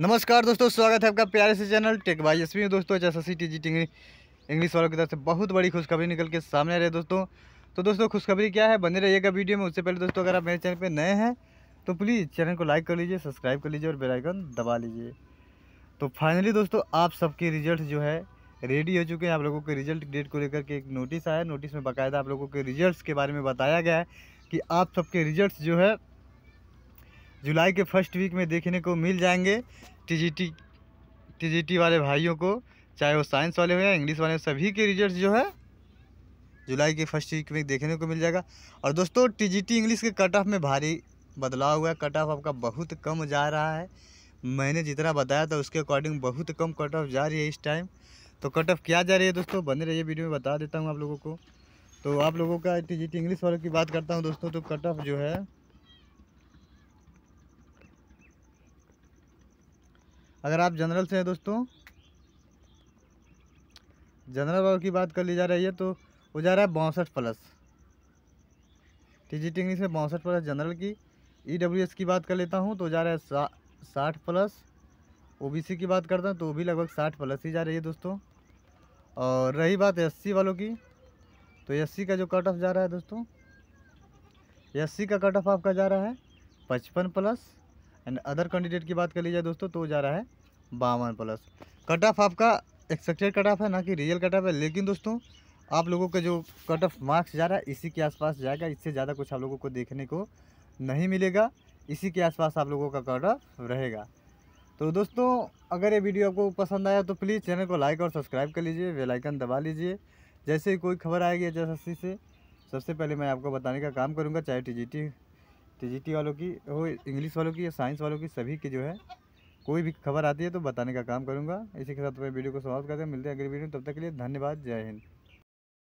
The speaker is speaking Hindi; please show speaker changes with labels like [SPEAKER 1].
[SPEAKER 1] नमस्कार दोस्तों स्वागत है आपका प्यारे से चैनल टेक एस इसमें दोस्तों H S C T G T English वालों की तरफ से बहुत बड़ी खुशखबरी निकल के सामने रहे दोस्तों तो दोस्तों खुशखबरी क्या है बने रहिएगा वीडियो में उससे पहले दोस्तों अगर आप मेरे चैनल पर नए हैं तो प्लीज़ चैनल को लाइक कर लीजिए सब्सक्राइब कर लीजिए और बेलाइकन दबा लीजिए तो फाइनली दोस्तों आप सबके रिजल्ट जो है रेडी हो चुके हैं आप लोगों के रिजल्ट डेट को लेकर के एक नोटिस आया नोटिस में बाकायदा आप लोगों के रिजल्ट के बारे में बताया गया है कि आप सबके रिजल्ट जो है जुलाई के फर्स्ट वीक में देखने को मिल जाएंगे टी जी टी वाले भाइयों को चाहे वो साइंस वाले हो या इंग्लिश वाले सभी के रिजल्ट जो है जुलाई के फर्स्ट वीक में देखने को मिल जाएगा और दोस्तों टीजीटी इंग्लिश के कट ऑफ में भारी बदलाव हुआ है कट ऑफ आपका बहुत कम जा रहा है मैंने जितना बताया था उसके अकॉर्डिंग बहुत कम कट ऑफ जा रही है इस टाइम तो कट ऑफ क्या जा रही है दोस्तों बने रहिए वीडियो में बता देता हूँ आप लोगों को तो आप लोगों का टी इंग्लिश वालों की बात करता हूँ दोस्तों तो कट ऑफ जो है अगर आप जनरल से हैं दोस्तों जनरल वालों की बात कर ली जा रही है तो वो जा रहा है बासठ प्लस टी जी से बासठ प्लस जनरल की ई डब्ल्यू एस की बात कर लेता हूँ तो जा रहा है साठ प्लस ओ बी सी की बात करता हूँ तो भी लगभग साठ प्लस ही जा रही है दोस्तों और रही बात एस सी वालों की तो एस सी का जो कट ऑफ जा रहा है दोस्तों एस सी का कट ऑफ आपका जा रहा है पचपन प्लस एंड अदर कैंडिडेट की बात कर लीजिए दोस्तों तो जा रहा है बावन प्लस कट ऑफ आपका एक्सपेक्टेड कट ऑफ है ना कि रियल कट ऑफ है लेकिन दोस्तों आप लोगों का जो कट ऑफ मार्क्स जा रहा है इसी के आसपास जाएगा इससे ज़्यादा कुछ आप लोगों को देखने को नहीं मिलेगा इसी के आसपास आप लोगों का कट ऑफ रहेगा तो दोस्तों अगर ये वीडियो आपको पसंद आया तो प्लीज़ चैनल को लाइक और सब्सक्राइब कर लीजिए वेलाइकन दबा लीजिए जैसे ही कोई खबर आएगी एच से सबसे पहले मैं आपको बताने का काम करूँगा चाहे टी टी वालों की वो इंग्लिश वालों की या साइंस वालों की सभी की जो है कोई भी खबर आती है तो बताने का काम करूँगा इसी के साथ मैं वीडियो को समाप्त करते हैं मिलते हैं अगली वीडियो तब तक के लिए धन्यवाद जय हिंद